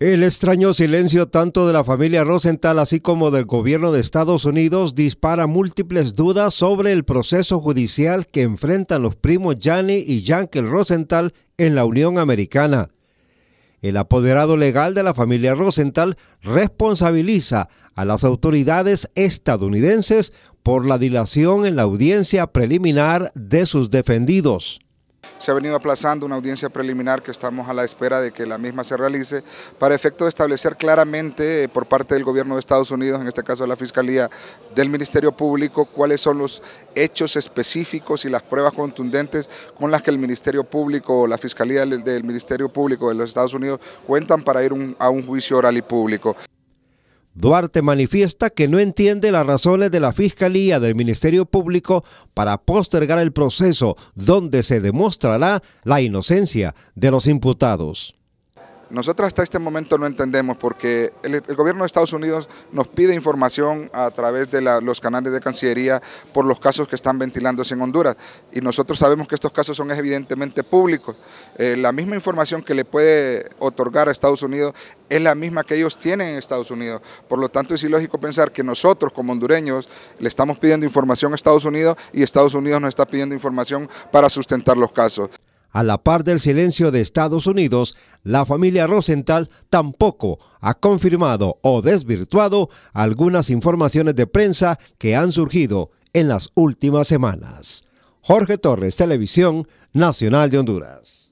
El extraño silencio tanto de la familia Rosenthal así como del gobierno de Estados Unidos dispara múltiples dudas sobre el proceso judicial que enfrentan los primos Yanni y Yankel Rosenthal en la Unión Americana. El apoderado legal de la familia Rosenthal responsabiliza a las autoridades estadounidenses por la dilación en la audiencia preliminar de sus defendidos se ha venido aplazando una audiencia preliminar que estamos a la espera de que la misma se realice para efecto de establecer claramente eh, por parte del gobierno de Estados Unidos, en este caso la Fiscalía del Ministerio Público, cuáles son los hechos específicos y las pruebas contundentes con las que el Ministerio Público o la Fiscalía del, Ministerio Público de los Estados Unidos cuentan para ir a un juicio oral y público. Duarte manifiesta que no entiende las razones de la Fiscalía del Ministerio Público para postergar el proceso donde se demostrará la inocencia de los imputados. Nosotros hasta este momento no entendemos porque el, gobierno de Estados Unidos nos pide información a través de los canales de Cancillería por los casos que están ventilándose en Honduras y nosotros sabemos que estos casos son evidentemente públicos. Eh, la misma información que le puede otorgar a Estados Unidos es la misma que ellos tienen en Estados Unidos. Por lo tanto es ilógico pensar que nosotros como hondureños le estamos pidiendo información a Estados Unidos y Estados Unidos nos está pidiendo información para sustentar los casos. A la par del silencio de Estados Unidos, la familia Rosenthal tampoco ha confirmado o desvirtuado algunas informaciones de prensa que han surgido en las últimas semanas. Jorge Torres, Televisión Nacional de Honduras.